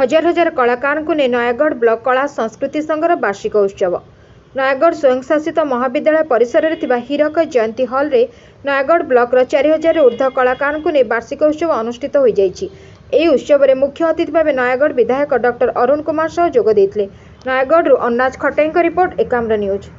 ହଜାର ହଜାର କଳାକାରଙ୍କୁ ନେଇ ନୟାଗଡ଼ ବ୍ଲକ କଳା ସଂସ୍କୃତି ସଂଘର ବାର୍ଷିକ ଉତ୍ସବ ନୟାଗଡ଼ ସ୍ୱୟଂଶାସିତ ମହାବିଦ୍ୟାଳୟ ପରିସରରେ ଥିବା ହୀରକ ଜୟନ୍ତୀ ହଲ୍ରେ ନୟାଗଡ଼ ବ୍ଲକର ଚାରି ହଜାରରୁ ଉର୍ଦ୍ଧ୍ୱ କଳାକାରଙ୍କୁ ନେଇ ବାର୍ଷିକ ଉତ୍ସବ ଅନୁଷ୍ଠିତ ହୋଇଯାଇଛି ଏହି ଉତ୍ସବରେ ମୁଖ୍ୟ ଅତିଥି ଭାବେ ନୟାଗଡ଼ ବିଧାୟକ ଡକ୍ଟର ଅରୁଣ କୁମାର ସହ ଯୋଗ ଦେଇଥିଲେ ନୟାଗଡ଼ରୁ ଅନାଜ ଖଟେଙ୍କ ରିପୋର୍ଟ ଏକାମ୍ର ନ୍ୟୁଜ୍